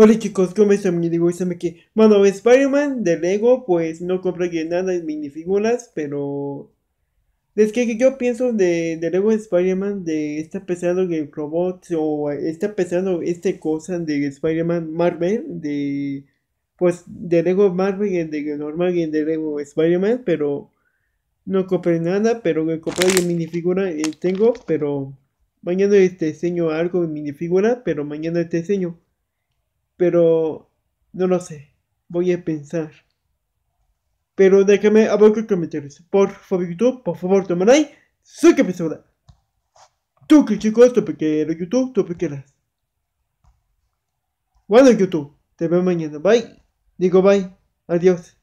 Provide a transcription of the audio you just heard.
Hola chicos, ¿cómo están? Digo, me Bueno, Spider-Man de Lego, pues no compré nada en minifiguras, pero... Es que yo pienso de, de Lego Spider-Man, de está pesado el robot, o está pesado este cosa de Spider-Man Marvel, de... Pues de Lego Marvel, de normal y de Lego Spider-Man, pero... No compré nada, pero compré de minifigura, eh, tengo, pero... Mañana te este, enseño algo en minifigura, pero mañana te enseño pero no lo sé. Voy a pensar. Pero déjame abajo en comentarios. Por favor, YouTube, por favor, Toma like, Soy Tú que chicos, porque pequeño YouTube, tú pequeñas. Bueno, YouTube, te veo mañana. Bye. Digo bye. Adiós.